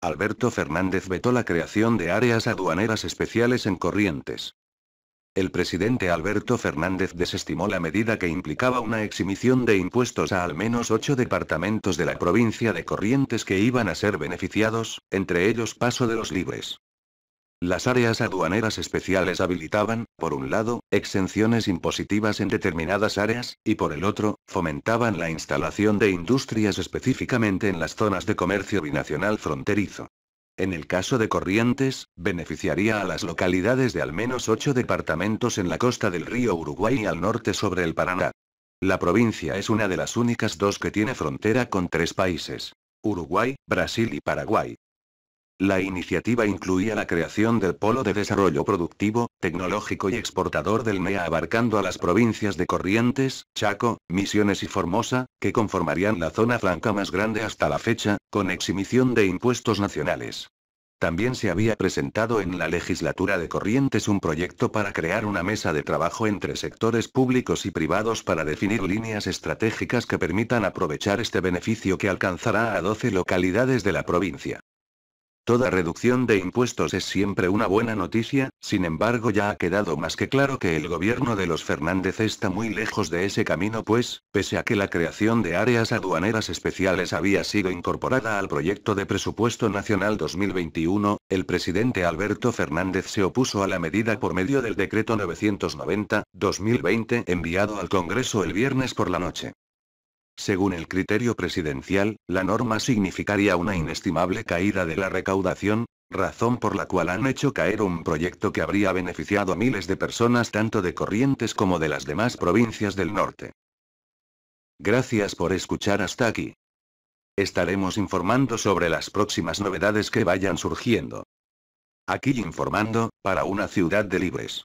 Alberto Fernández vetó la creación de áreas aduaneras especiales en Corrientes. El presidente Alberto Fernández desestimó la medida que implicaba una exhibición de impuestos a al menos ocho departamentos de la provincia de Corrientes que iban a ser beneficiados, entre ellos Paso de los Libres. Las áreas aduaneras especiales habilitaban, por un lado, exenciones impositivas en determinadas áreas, y por el otro, fomentaban la instalación de industrias específicamente en las zonas de comercio binacional fronterizo. En el caso de Corrientes, beneficiaría a las localidades de al menos ocho departamentos en la costa del río Uruguay y al norte sobre el Paraná. La provincia es una de las únicas dos que tiene frontera con tres países. Uruguay, Brasil y Paraguay. La iniciativa incluía la creación del Polo de Desarrollo Productivo, Tecnológico y Exportador del NEA abarcando a las provincias de Corrientes, Chaco, Misiones y Formosa, que conformarían la zona franca más grande hasta la fecha, con exhibición de impuestos nacionales. También se había presentado en la legislatura de Corrientes un proyecto para crear una mesa de trabajo entre sectores públicos y privados para definir líneas estratégicas que permitan aprovechar este beneficio que alcanzará a 12 localidades de la provincia. Toda reducción de impuestos es siempre una buena noticia, sin embargo ya ha quedado más que claro que el gobierno de los Fernández está muy lejos de ese camino pues, pese a que la creación de áreas aduaneras especiales había sido incorporada al proyecto de presupuesto nacional 2021, el presidente Alberto Fernández se opuso a la medida por medio del decreto 990-2020 enviado al Congreso el viernes por la noche. Según el criterio presidencial, la norma significaría una inestimable caída de la recaudación, razón por la cual han hecho caer un proyecto que habría beneficiado a miles de personas tanto de Corrientes como de las demás provincias del norte. Gracias por escuchar hasta aquí. Estaremos informando sobre las próximas novedades que vayan surgiendo. Aquí informando, para una ciudad de libres.